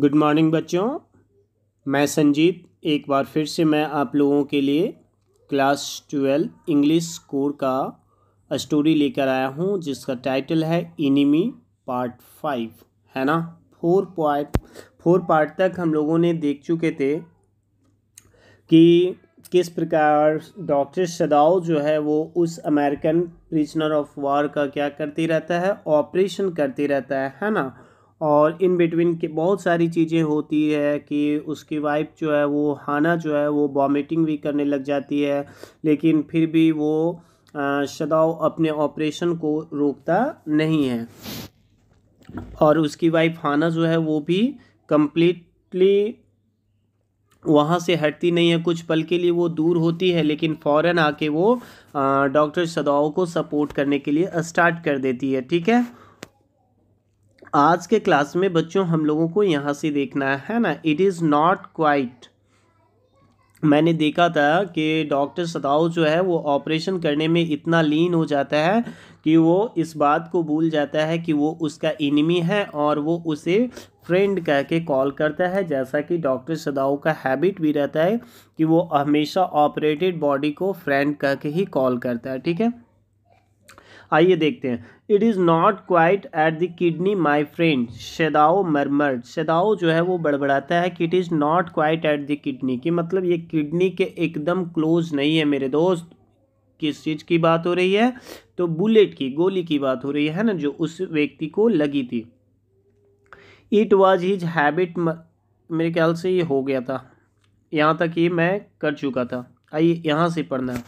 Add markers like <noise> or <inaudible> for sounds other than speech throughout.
Good morning बच्चों मैं संजीत एक बार फिर से मैं आप लोगों के लिए क्लास ट्वेल्व इंग्लिश कोर का स्टोरी लेकर आया हूँ जिसका टाइटल है इनिमी पार्ट फाइव है ना फोर पॉइंट फोर पार्ट तक हम लोगों ने देख चुके थे कि किस प्रकार डॉक्टर सदाओ जो है वो उस अमेरिकन प्रिजनर ऑफ वॉर का क्या करती रहता है ऑपरेशन करती रहता है है ना और इन बिटवीन के बहुत सारी चीज़ें होती है कि उसकी वाइफ जो है वो हाना जो है वो वॉमिटिंग भी करने लग जाती है लेकिन फिर भी वो शदाव अपने ऑपरेशन को रोकता नहीं है और उसकी वाइफ हाना जो है वो भी कम्प्लीटली वहाँ से हटती नहीं है कुछ पल के लिए वो दूर होती है लेकिन फ़ौर आके वो डॉक्टर सदाओ को सपोर्ट करने के लिए स्टार्ट कर देती है ठीक है आज के क्लास में बच्चों हम लोगों को यहाँ से देखना है ना इट इज़ नॉट क्वाइट मैंने देखा था कि डॉक्टर सदाओ जो है वो ऑपरेशन करने में इतना लीन हो जाता है कि वो इस बात को भूल जाता है कि वो उसका इनमी है और वो उसे फ्रेंड कह के कॉल करता है जैसा कि डॉक्टर सदाओ का हैबिट भी रहता है कि वो हमेशा ऑपरेटेड बॉडी को फ्रेंड कह के ही कॉल करता है ठीक है आइए देखते हैं it is not quite at the kidney my friend Sadao murmured Sadao जो है वो बड़बड़ाता है कि it is not quite at the kidney कि मतलब ये किडनी के एकदम क्लोज नहीं है मेरे दोस्त किस चीज़ की बात हो रही है तो बुलेट की गोली की बात हो रही है ना जो उस व्यक्ति को लगी थी इट वॉज हिज हैबिट मेरे ख्याल से ये हो गया था यहाँ तक ये मैं कर चुका था आइए यहाँ से पढ़ना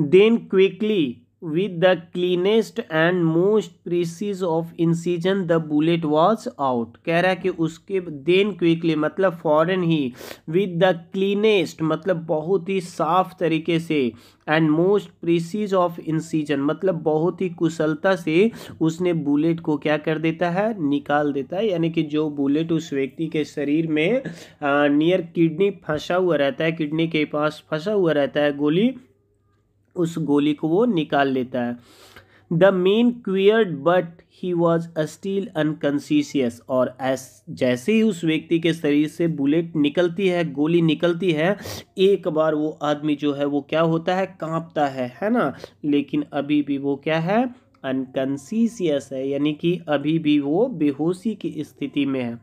then quickly With the cleanest and most precise of incision the bullet was out. कह रहा है कि उसके देन क्विकली मतलब फ़ौरन ही with the cleanest मतलब बहुत ही साफ तरीके से and most precise of incision मतलब बहुत ही कुशलता से उसने बुलेट को क्या कर देता है निकाल देता है यानी कि जो बुलेट उस व्यक्ति के शरीर में नियर किडनी फंसा हुआ रहता है किडनी के पास फंसा हुआ रहता है गोली उस गोली को वो निकाल लेता है the man quivered but he was still unconscious और एस जैसे ही उस व्यक्ति के शरीर से बुलेट निकलती है गोली निकलती है एक बार वो आदमी जो है वो क्या होता है कांपता है है ना लेकिन अभी भी वो क्या है अनकन्सिशियस है यानी कि अभी भी वो बेहोशी की स्थिति में है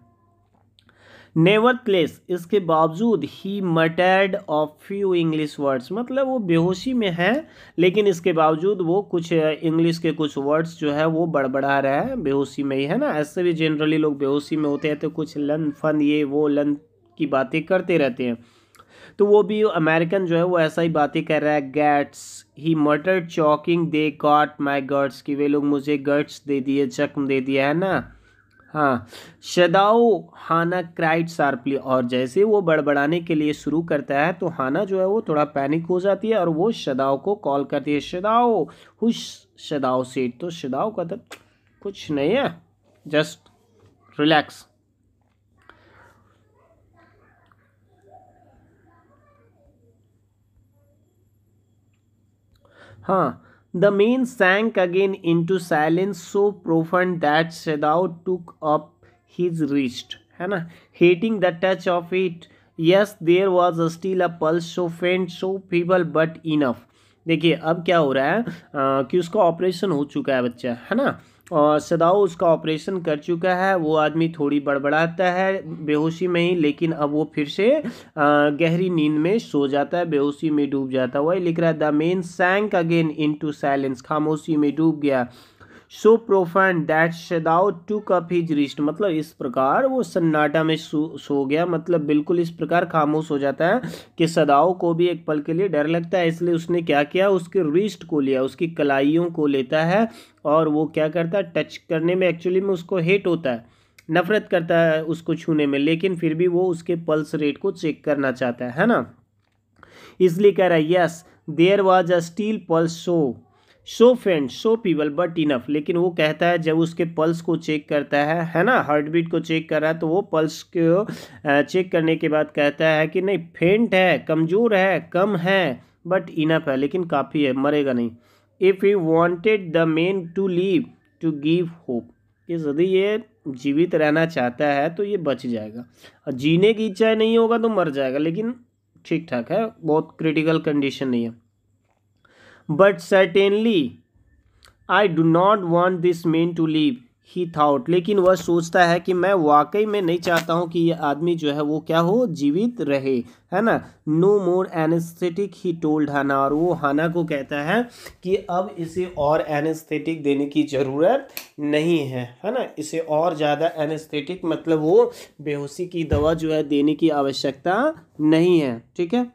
नेवर प्लेस इसके बावजूद he muttered of few English words मतलब वो बेहोशी में है लेकिन इसके बावजूद वो कुछ इंग्लिश के कुछ वर्ड्स जो है वो बड़बड़ा रहा है बेहोशी में ही है ना ऐसे भी जनरली लोग बेहोशी में होते हैं तो कुछ लन फन ये वो लन की बातें करते रहते हैं तो वो भी अमेरिकन जो है वो ऐसा ही बातें कर रहा है गैट्स ही मटर चौकिंग दे गॉट माई गर्ट्स कि वे लोग मुझे गर्ट्स दे दिए जख्म दे दिया है ना हाँ शदाओ हाना क्राइड शार्पली और जैसे वो बड़बड़ाने के लिए शुरू करता है तो हाना जो है वो थोड़ा पैनिक हो जाती है और वो शदाओ को कॉल करती है शदाओ हुश शदाओ सेठ तो शदाओ का तो कुछ नहीं है जस्ट रिलैक्स हाँ the man sank again into silence so profound that Sadao took up his wrist है ना hating the touch of it yes there was a still a pulse so faint so feeble but enough देखिए अब क्या हो रहा है आ, कि उसका ऑपरेशन हो चुका है बच्चा है ना और सदाओ उसका ऑपरेशन कर चुका है वो आदमी थोड़ी बड़बड़ाता है बेहोशी में ही लेकिन अब वो फिर से गहरी नींद में सो जाता है बेहोशी में डूब जाता है वही लिख रहा है the man sank again into silence खामोशी में डूब गया so profound that Sadao took up his wrist मतलब इस प्रकार वो सन्नाटा में सो, सो गया मतलब बिल्कुल इस प्रकार खामोश हो जाता है कि सदाओ को भी एक पल के लिए डर लगता है इसलिए उसने क्या किया उसके रिस्ट को लिया उसकी कलाइयों को लेता है और वो क्या करता है टच करने में एक्चुअली में उसको हेट होता है नफरत करता है उसको छूने में लेकिन फिर भी वो उसके पल्स रेट को चेक करना चाहता है है ना इसलिए कह रहा है yes there was a still pulse so so faint so feeble but enough लेकिन वो कहता है जब उसके पल्स को चेक करता है है ना हार्ट बीट को चेक कर रहा है तो वो पल्स को चेक करने के बाद कहता है कि नहीं फेंट है कमज़ोर है कम है बट इनफ है लेकिन काफ़ी है मरेगा नहीं if you wanted the man to live to give hope कि यदि ये जीवित रहना चाहता है तो ये बच जाएगा और जीने की इच्छा नहीं होगा तो मर जाएगा लेकिन ठीक ठाक है बहुत क्रिटिकल कंडीशन नहीं है but certainly I do not want this man to live he thought लेकिन वह सोचता है कि मैं वाकई में नहीं चाहता हूँ कि ये आदमी जो है वो क्या हो जीवित रहे है ना no more anaesthetic he told Hana और वो हाना को कहता है कि अब इसे और एनेस्थेटिक देने की ज़रूरत नहीं है है ना इसे और ज़्यादा एनेस्थेटिक मतलब वो बेहोशी की दवा जो है देने की आवश्यकता नहीं है ठीक है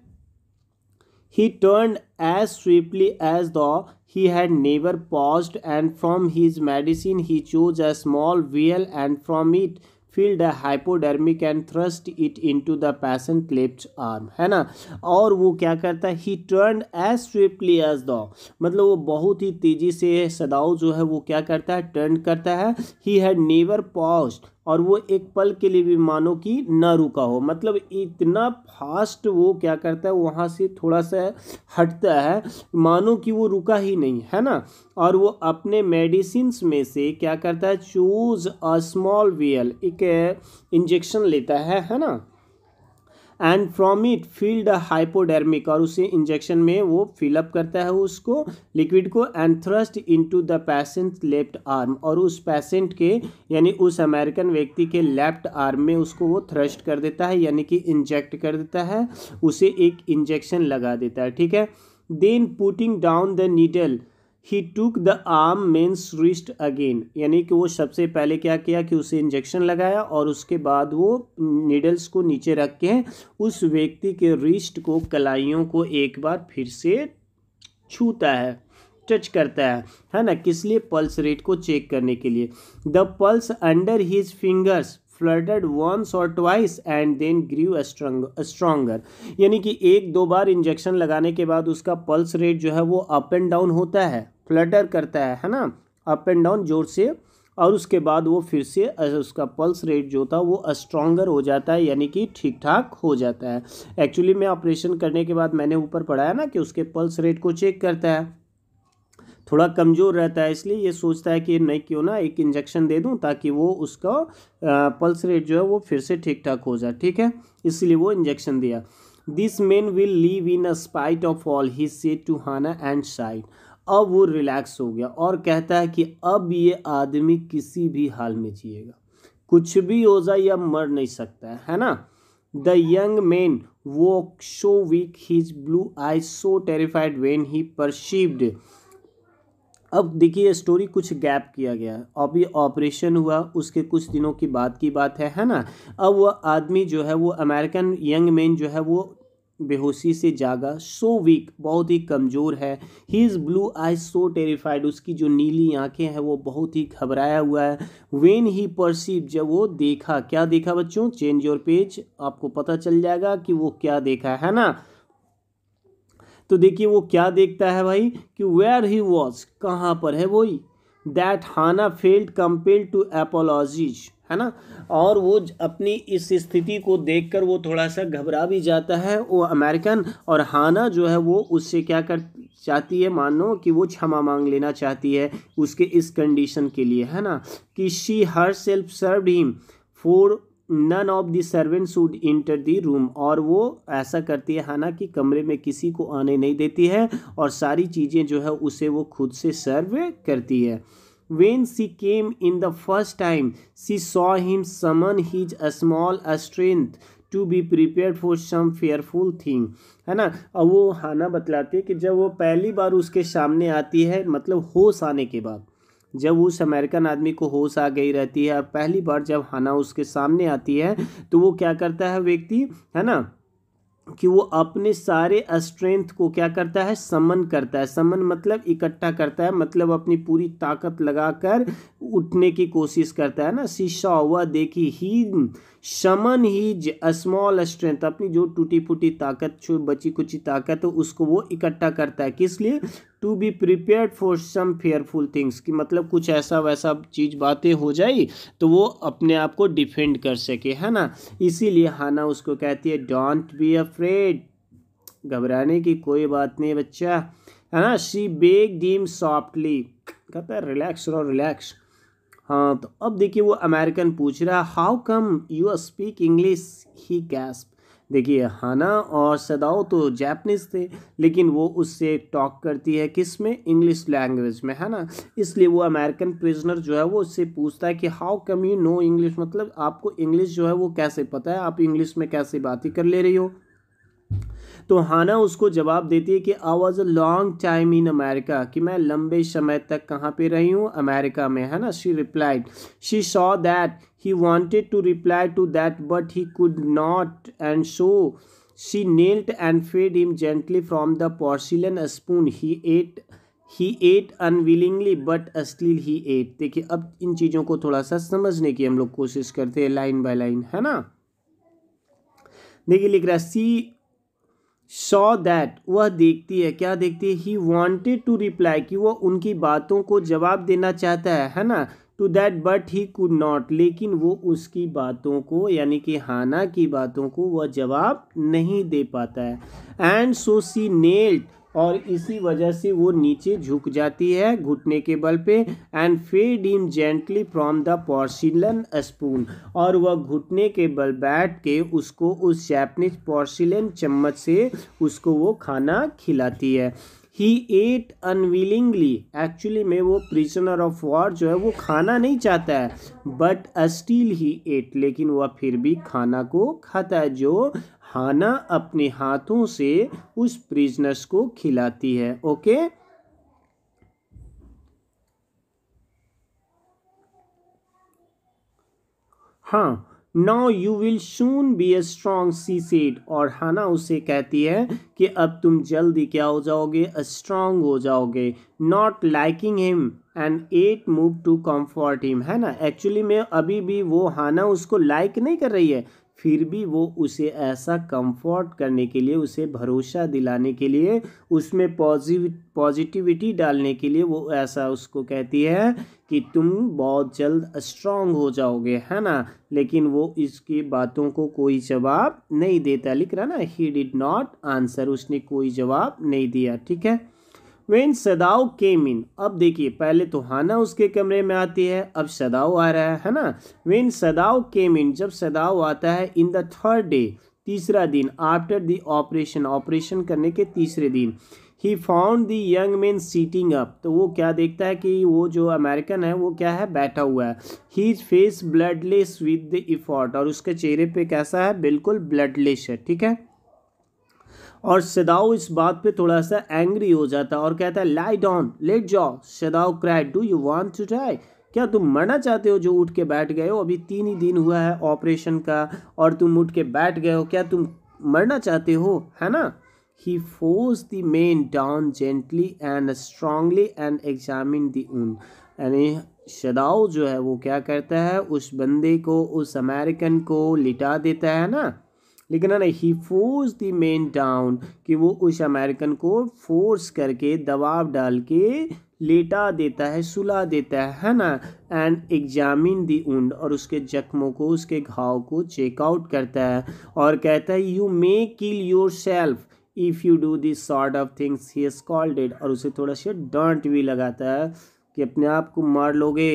he turn as swiftly as the he had never paused and from his medicine he chose a small vial and from it filled a hypodermic and thrust it into the पैसन left arm है ना और वो क्या करता है he turn as swiftly as the मतलब वो बहुत ही तेजी से सदाऊ जो है वो क्या करता है टर्न करता है ही हैड नेवर पॉज्ड और वो एक पल के लिए भी मानो कि ना रुका हो मतलब इतना फास्ट वो क्या करता है वहाँ से थोड़ा सा हटता है मानो कि वो रुका ही नहीं है ना और वो अपने मेडिसिन में से क्या करता है चूज़ अ स्मॉल वियल एक इंजेक्शन लेता है है ना and from it filled hypodermic और उसे इंजेक्शन में वो फिलअप करता है उसको लिक्विड को and thrust into the patient left arm और उस पेशेंट के यानी उस अमेरिकन व्यक्ति के लेफ्ट आर्म में उसको वो थ्रस्ट कर देता है यानी कि इंजेक्ट कर देता है उसे एक इंजेक्शन लगा देता है ठीक है then putting down the needle he took the arm man's wrist again यानी कि वो सबसे पहले क्या किया कि उसे इंजेक्शन लगाया और उसके बाद वो नीडल्स को नीचे रख के उस व्यक्ति के रिस्ट को कलाइयों को एक बार फिर से छूता है टच करता है है ना किस लिए पल्स रेट को चेक करने के लिए the pulse under his fingers fluttered once और twice and then grew stronger यानी कि एक दो बार इंजेक्शन लगाने के बाद उसका पल्स रेट जो है वो अप एंड डाउन होता है फ्लटर करता है है ना अप एंड डाउन जोर से और उसके बाद वो फिर से उसका पल्स रेट जो था वो स्ट्रॉन्गर हो जाता है यानी कि ठीक ठाक हो जाता है एक्चुअली में ऑपरेशन करने के बाद मैंने ऊपर पढ़ाया ना कि उसके पल्स रेट को चेक करता है थोड़ा कमज़ोर रहता है इसलिए ये सोचता है कि मैं क्यों ना एक इंजेक्शन दे दूं ताकि वो उसका पल्स रेट जो है वो फिर से ठीक ठाक हो जाए ठीक है इसलिए वो इंजेक्शन दिया this man will live in spite of all he said to Hana and sighed अब वो रिलैक्स हो गया और कहता है कि अब ये आदमी किसी भी हाल में जिएगा कुछ भी हो जाए या मर नहीं सकता है है ना द यंग मैन वो so weak his blue eye so terrified when he perceived अब देखिए स्टोरी कुछ गैप किया गया है अब ये ऑपरेशन हुआ उसके कुछ दिनों की बात की बात है है ना अब वह आदमी जो है वो अमेरिकन यंग मैन जो है वो बेहोशी से जागा सो वीक बहुत ही कमज़ोर है he is blue eye so terrified उसकी जो नीली आंखें हैं वो बहुत ही घबराया हुआ है वेन ही परसीव जब वो देखा क्या देखा बच्चों चेंज योर पेज आपको पता चल जाएगा कि वो क्या देखा है ना तो देखिए वो क्या देखता है भाई कि वेयर ही वॉज कहाँ पर है he that Hana felt compelled to apologies है ना और वो अपनी इस स्थिति को देखकर वो थोड़ा सा घबरा भी जाता है वो अमेरिकन और हाना जो है वो उससे क्या कर चाहती है मानो कि वो क्षमा मांग लेना चाहती है उसके इस कंडीशन के लिए है ना कि she herself serve him for none of the servant should enter the room और वो ऐसा करती है हाना कि कमरे में किसी को आने नहीं देती है और सारी चीज़ें जो है उसे वो खुद से सर्व करती है When she came in the first time, she saw him summon his small strength to be prepare for some fearful thing है ना और वो हाना बतलाती है कि जब वो पहली बार उसके सामने आती है मतलब होश आने के बाद जब उस अमेरिकन आदमी को होश आ गई रहती है और पहली बार जब हाना उसके सामने आती है तो वो क्या करता है व्यक्ति है ना कि वो अपने सारे स्ट्रेंथ को क्या करता है समन करता है समन मतलब इकट्ठा करता है मतलब अपनी पूरी ताकत लगाकर उठने की कोशिश करता है ना शीशा हुआ देखी ही शमन हीज स्मॉल स्ट्रेंथ अपनी जो टूटी फूटी ताकत जो बची कुची ताकत है उसको वो इकट्ठा करता है किस लिए to be prepare for some fearful things कि मतलब कुछ ऐसा वैसा चीज़ बातें हो जाए तो वो अपने आप को डिफेंड कर सके है ना इसीलिए हाना उसको कहती है डोंट बी अफ्रेड घबराने की कोई बात नहीं बच्चा है ना शी बेग डीम सॉफ्टली कहता है रिलैक्स रो रिलैक्स हाँ तो अब देखिए वो अमेरिकन पूछ रहा है how come you speak English he gasped देखिए हाना और सदाओ तो जैपनीज थे लेकिन वो उससे टॉक करती है किस में इंग्लिश लैंग्वेज में है ना इसलिए वो अमेरिकन प्रिजनर जो है वो उससे पूछता है कि how come you know English मतलब आपको इंग्लिश जो है वो कैसे पता है आप इंग्लिश में कैसे बातें कर ले रही हो तो हाना उसको जवाब देती है कि I was a long time in America कि मैं लंबे समय तक कहाँ पे रही हूँ अमेरिका में है ना she replied she saw that he wanted to reply to that but he could not and so she knelt and fed him gently from the porcelain spoon he ate he ate unwillingly but still he ate देखिए अब इन चीज़ों को थोड़ा सा समझने की हम लोग कोशिश करते हैं लाइन बाय लाइन है ना देखिए लिख रहा है सी शॉ दैट वह देखती है क्या देखती है ही वॉन्टेड टू रिप्लाई कि वह उनकी बातों को जवाब देना चाहता है है ना to that but he could not लेकिन वो उसकी बातों को यानी कि हाना की बातों को वह जवाब नहीं दे पाता है एंड सो सी नेल्ड और इसी वजह से वो नीचे झुक जाती है घुटने के बल पे and fed him gently from the porcelain spoon और वह घुटने के बल बैठ के उसको उस जैपनीज पॉर्सिलन चम्मच से उसको वो खाना खिलाती है ही एट अनविलिंगली एक्चुअली में वो प्रिजनर ऑफ वॉर जो है वो खाना नहीं चाहता है बट स्टील ही एट लेकिन वह फिर भी खाना को खाता है जो हाना अपने हाथों से उस प्रिजनर्स को खिलाती है ओके हाँ now you will soon be a strong she said और हाना उसे कहती है कि अब तुम जल्दी क्या हो जाओगे स्ट्रांग हो जाओगे not liking him and yet moved to comfort him है ना एक्चुअली में अभी भी वो हाना उसको लाइक like नहीं कर रही है फिर भी वो उसे ऐसा कंफर्ट करने के लिए उसे भरोसा दिलाने के लिए उसमें पॉजिटिव पॉजिटिविटी डालने के लिए वो ऐसा उसको कहती है कि तुम बहुत जल्द स्ट्रांग हो जाओगे है ना लेकिन वो इसकी बातों को कोई जवाब नहीं देता लिख रहा ना ही डिड नॉट आंसर उसने कोई जवाब नहीं दिया ठीक है वेन सदाओ केम इन अब देखिए पहले तो हाना उसके कमरे में आती है अब सदाओ आ रहा है है ना वेन सदाओ केम इन जब सदाओ आता है इन द थर्ड डे तीसरा दिन आफ्टर द ऑपरेशन ऑपरेशन करने के तीसरे दिन he found the young man sitting up तो वो क्या देखता है कि वो जो अमेरिकन है वो क्या है बैठा हुआ है his face bloodless with the effort और उसके चेहरे पे कैसा है बिल्कुल ब्लडलेस है ठीक है और सदाओ इस बात पे थोड़ा सा एंग्री हो जाता है और कहता है लाइट ऑन लेट जाओ Sadao cried do you want to die क्या तुम मरना चाहते हो जो उठ के बैठ गए हो अभी तीन ही दिन हुआ है ऑपरेशन का और तुम उठ के बैठ गए हो क्या तुम मरना चाहते हो है ना he forced the man down gently and strongly and examined the wound यानी शदाओ जो है वो क्या करता है उस बंदे को उस अमेरिकन को लिटा देता है ना लेकिन है ना he forced the man down कि वो उस अमेरिकन को फोर्स करके दबाव डाल के लेटा देता है सुला देता है है ना एंड एग्जामिन दी उंड और उसके जख्मों को उसके घाव को चेकआउट करता है और कहता है you may kill yourself if you do this sort of things he is called it और उसे थोड़ा सा डांट भी लगाता है कि अपने आप को मार लोगे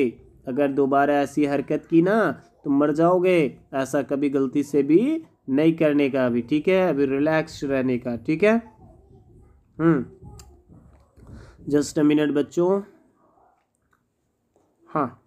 अगर दोबारा ऐसी हरकत की ना तो मर जाओगे ऐसा कभी गलती से भी नहीं करने का अभी ठीक है अभी रिलैक्स रहने का ठीक है हम्म जस्ट अ मिनट बच्चों हाँ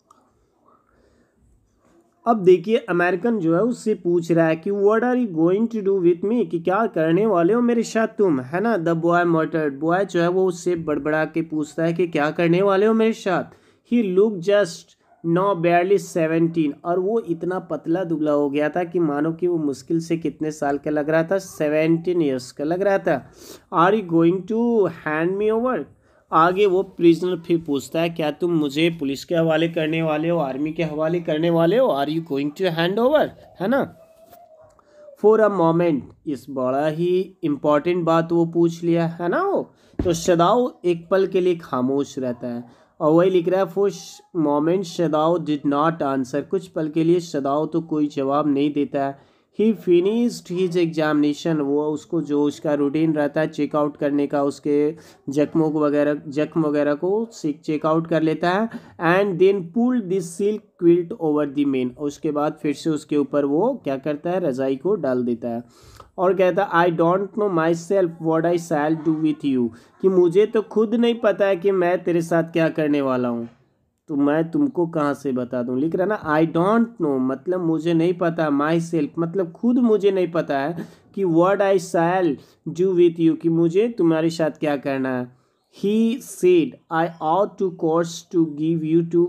अब देखिए अमेरिकन जो है उससे पूछ रहा है कि what are you going to do with me कि क्या करने वाले हो मेरे साथ तुम है ना द बॉय मर्टर्ड बॉय जो है वो उससे बड़बड़ा के पूछता है कि क्या करने वाले हो मेरे साथ ही लुक जस्ट नौ बयालीस सेवनटीन और वो इतना पतला दुबला हो गया था कि मानो कि वो मुश्किल से कितने साल का लग रहा था सेवनटीन ईयर्स का लग रहा था are you going to hand me over आगे वो प्रिजनर फिर पूछता है क्या तुम मुझे पुलिस के हवाले करने वाले हो आर्मी के हवाले करने वाले हो are you going to hand over है ना फॉर अ मोमेंट इस बड़ा ही इम्पॉर्टेंट बात वो पूछ लिया है ना वो तो शदाओ एक पल के लिए खामोश रहता है और वही लिख रहा है for moment Sadao did not answer कुछ पल के लिए शदाओ तो कोई जवाब नहीं देता है ही फिनिश्ड हीज एग्जामिनेशन वो उसको जो उसका रूटीन रहता है चेकआउट करने का उसके जख्मों को वगैरह जख्म वगैरह को चेकआउट कर लेता है and then pull this silk quilt over the man उसके बाद फिर से उसके ऊपर वो क्या करता है रज़ाई को डाल देता है और कहता I don't know myself what I shall do with you कि मुझे तो खुद नहीं पता है कि मैं तेरे साथ क्या करने वाला हूँ तो मैं तुमको कहाँ से बता दूँ लिख रहा ना आई डोंट नो मतलब मुझे नहीं पता माई सेल्फ मतलब खुद मुझे नहीं पता है कि what I shall do with you कि मुझे तुम्हारे साथ क्या करना है he said I ought to course to give you to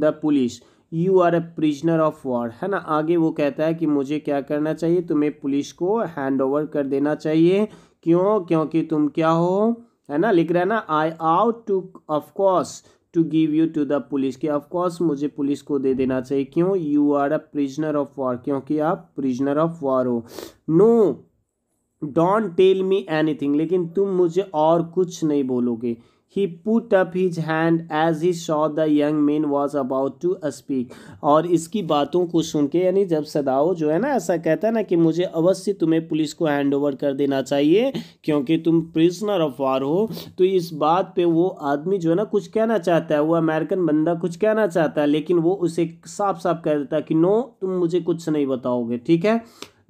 the police you are a prisoner of war है ना आगे वो कहता है कि मुझे क्या करना चाहिए तुम्हें पुलिस को हैंड ओवर कर देना चाहिए क्यों क्योंकि तुम क्या हो है ना लिख रहा है ना I ought to of course to give you to the police कि ऑफकोर्स मुझे पुलिस को दे देना चाहिए क्यों you are a prisoner of war क्योंकि आप प्रिजनर ऑफ वॉर हो no don't tell me thing लेकिन तुम मुझे और कुछ नहीं बोलोगे he put up his hand as he saw the young man was about to speak और इसकी बातों को सुन के यानी जब सदाओ जो है ना ऐसा कहता है ना कि मुझे अवश्य तुम्हें पुलिस को हैंड ओवर कर देना चाहिए क्योंकि तुम प्रिजनर ऑफ वार हो तो इस बात पर वो आदमी जो है ना कुछ कहना चाहता है वो अमेरिकन बंदा कुछ कहना चाहता है लेकिन वो उसे साफ साफ कह देता है कि नो तुम मुझे कुछ नहीं बताओगे ठीक है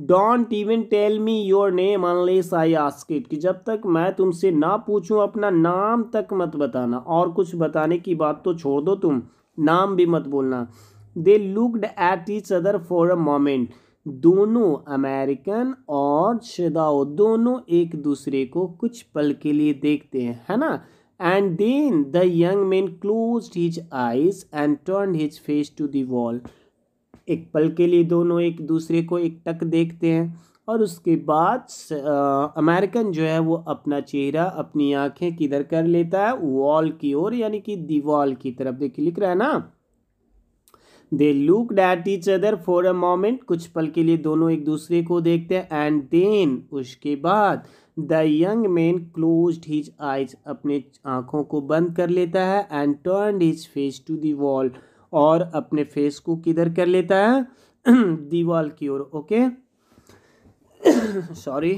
don't even tell me your name unless I ask it कि जब तक मैं तुमसे ना पूछूं अपना नाम तक मत बताना और कुछ बताने की बात तो छोड़ दो तुम नाम भी मत बोलना they looked at each other for a moment दोनों अमेरिकन और शदाओ दोनों एक दूसरे को कुछ पल के लिए देखते हैं है ना and then the young man close his eyes and turn his face to wall एक पल के लिए दोनों एक दूसरे को एक टक देखते हैं और उसके बाद अमेरिकन जो है वो अपना चेहरा अपनी आंखें किधर कर लेता है वॉल की ओर यानी कि दीवाल की तरफ देखिए लिख रहा है ना they look that each other for a moment कुछ पल के लिए दोनों एक दूसरे को देखते हैं एंड देन उसके बाद the young man close his eyes अपने आँखों को बंद कर लेता है and turn his face to wall और अपने फेस को किधर कर लेता है <clears throat> दीवाल की ओर ओके सॉरी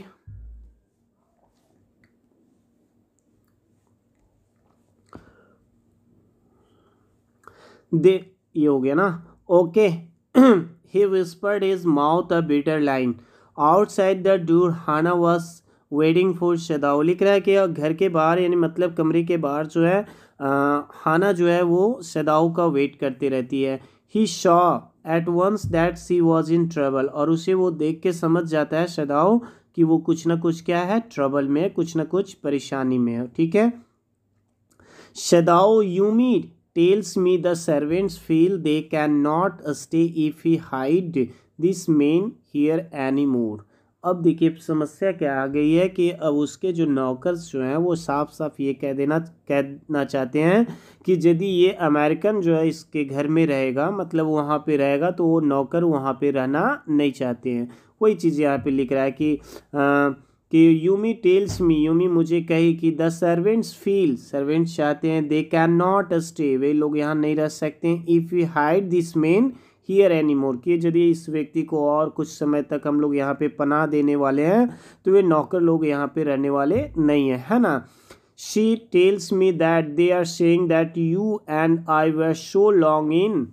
<clears throat> दे ये हो गया ना okay he whispered his mouth a better line outside the door Hana was waiting for Sadao लिख रहा है कि घर के बाहर यानी मतलब कमरे के बाहर जो है हाना जो है वो सदाओ का वेट करती रहती है he saw at once that she was in trouble और उसे वो देख के समझ जाता है सदाओ कि वो कुछ ना कुछ क्या है ट्रबल में है कुछ ना कुछ परेशानी में है ठीक है Sadao Yumi tells me the servants feel they can not stay if he hide this man here any more अब देखिए समस्या क्या आ गई है कि अब उसके जो नौकर जो हैं वो साफ साफ ये कह देना कहना चाहते हैं कि यदि ये अमेरिकन जो है इसके घर में रहेगा मतलब वहाँ पे रहेगा तो वो नौकर वहाँ पे रहना नहीं चाहते हैं वही चीज़ यहाँ पे लिख रहा है कि आ, कि यूमी टेल्स मी यूमी मुझे कही कि द सर्वेंट्स फील सर्वेंट्स चाहते हैं दे कैन नॉट स्टे वे लोग यहाँ नहीं रह सकते हैं if you hide this man here any more कि यदि इस व्यक्ति को और कुछ समय तक हम लोग यहाँ पे पनाह देने वाले हैं तो वे नौकर लोग यहाँ पे रहने वाले नहीं हैं है ना she tells me that they are saying that you and I were so long in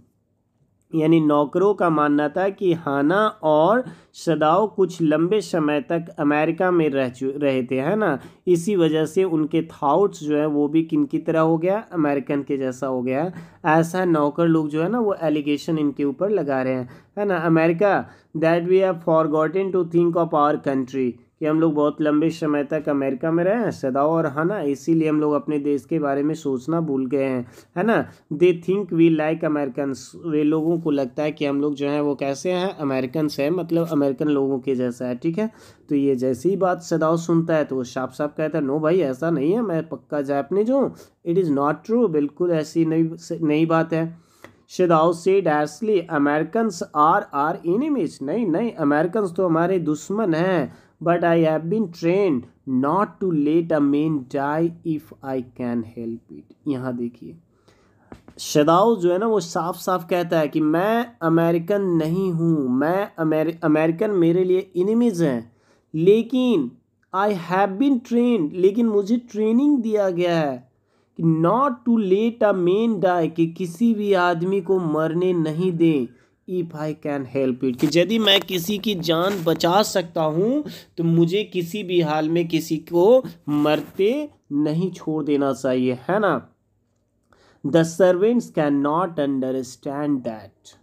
यानी नौकरों का मानना था कि हाना और सदाओ कुछ लंबे समय तक अमेरिका में रह रहे थे है ना इसी वजह से उनके थाउट्स जो है वो भी किन की तरह हो गया अमेरिकन के जैसा हो गया ऐसा नौकर लोग जो है ना वो एलिगेशन इनके ऊपर लगा रहे हैं है ना America that we have for to think of our country कि हम लोग बहुत लंबे समय तक अमेरिका में रहे हैं सदाओ और है ना इसीलिए हम लोग अपने देश के बारे में सोचना भूल गए हैं है ना they think we like American वे लोगों को लगता है कि हम लोग जो है वो कैसे हैं अमेरिकन है मतलब अमेरिकन लोगों के जैसा है ठीक है तो ये जैसी ही बात सदाओ सुनता है तो वो साफ साफ कहता है नो भाई ऐसा नहीं है मैं पक्का जैपनीज जो इट इज़ नॉट ट्रू बिल्कुल ऐसी नई नई बात है Sadao said seriously American are are enemies नहीं नहीं अमेरिकन तो हमारे दुश्मन हैं but I have been trained not to let a man die if I can help it यहाँ देखिए शदाओ जो है ना वो साफ साफ कहता है कि मैं अमेरिकन नहीं हूँ मैं अमेरि अमेरिकन मेरे लिए इनिमीज हैं लेकिन आई हैव बिन ट्रेन लेकिन मुझे ट्रेनिंग दिया गया है कि not to let a man die कि किसी भी आदमी को मरने नहीं दें if I can help it कि यदि मैं किसी की जान बचा सकता हूँ तो मुझे किसी भी हाल में किसी को मरते नहीं छोड़ देना चाहिए है ना the servants can not understand that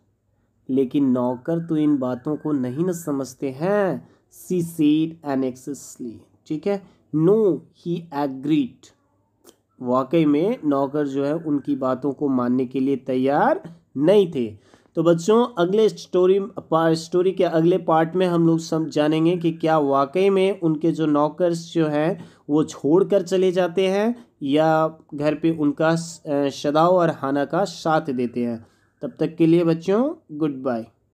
लेकिन नौकर तो इन बातों को नहीं ना समझते हैं सी सीड एनेक्सली ठीक है नो ही एग्रीड वाकई में नौकर जो है उनकी बातों को मानने के लिए तैयार नहीं थे तो बच्चों अगले स्टोरी स्टोरी के अगले पार्ट में हम लोग सब जानेंगे कि क्या वाकई में उनके जो नौकर्स जो हैं वो छोड़ कर चले जाते हैं या घर पे उनका शदाव और हाना का साथ देते हैं तब तक के लिए बच्चों गुड बाय